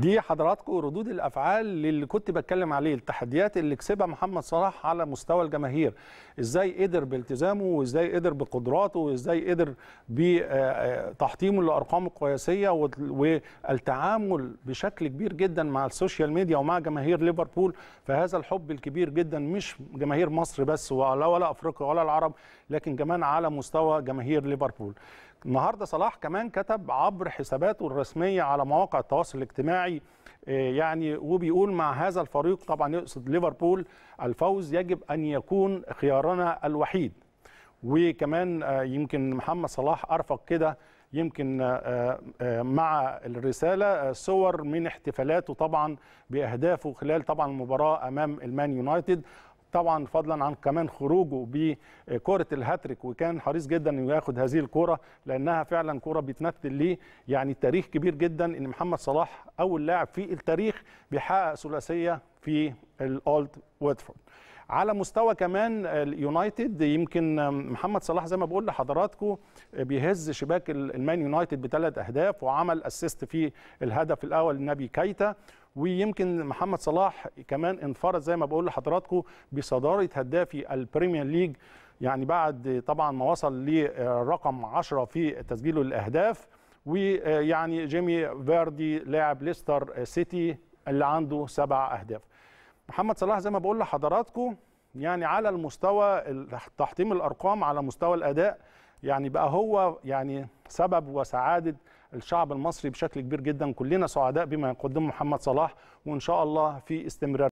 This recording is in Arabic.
دي حضراتكم ردود الافعال اللي كنت بتكلم عليه التحديات اللي كسبها محمد صلاح على مستوى الجماهير ازاي قدر بالتزامه وازاي قدر بقدراته وازاي قدر بتحطيمه لارقام قياسيه والتعامل بشكل كبير جدا مع السوشيال ميديا ومع جماهير ليفربول فهذا الحب الكبير جدا مش جماهير مصر بس ولا ولا افريقيا ولا العرب لكن كمان على مستوى جماهير ليفربول النهارده صلاح كمان كتب عبر حساباته الرسميه على مواقع التواصل الاجتماعي اجتماعي آه، يعني وبيقول مع هذا الفريق طبعا يقصد ليفربول الفوز يجب ان يكون خيارنا الوحيد وكمان آه، يمكن محمد صلاح ارفق كده يمكن آه، مع الرسالة صور من احتفالاته طبعا بأهدافه خلال طبعا المباراة أمام المان يونايتد طبعا فضلا عن كمان خروجه بكره الهاتريك وكان حريص جدا انه ياخد هذه الكره لانها فعلا كره بتمثل ليه يعني تاريخ كبير جدا ان محمد صلاح اول لاعب في التاريخ بيحقق ثلاثيه في الاولد ويتفورد على مستوى كمان اليونايتد يمكن محمد صلاح زي ما بقول لحضراتكم بيهز شباك المان يونايتد بثلاث اهداف وعمل اسيست في الهدف الاول لنبي كايتا ويمكن محمد صلاح كمان انفرد زي ما بقول لحضراتكم بصداره هدافي البريمير ليج يعني بعد طبعا ما وصل لرقم 10 في تسجيله للاهداف ويعني جيمي فيردي لاعب ليستر سيتي اللي عنده سبع اهداف محمد صلاح زي ما بقول لحضراتكم يعني على المستوى تحطيم الارقام على مستوى الاداء يعني بقى هو يعني سبب وسعاده الشعب المصري بشكل كبير جدا كلنا سعداء بما يقدمه محمد صلاح وان شاء الله في استمرار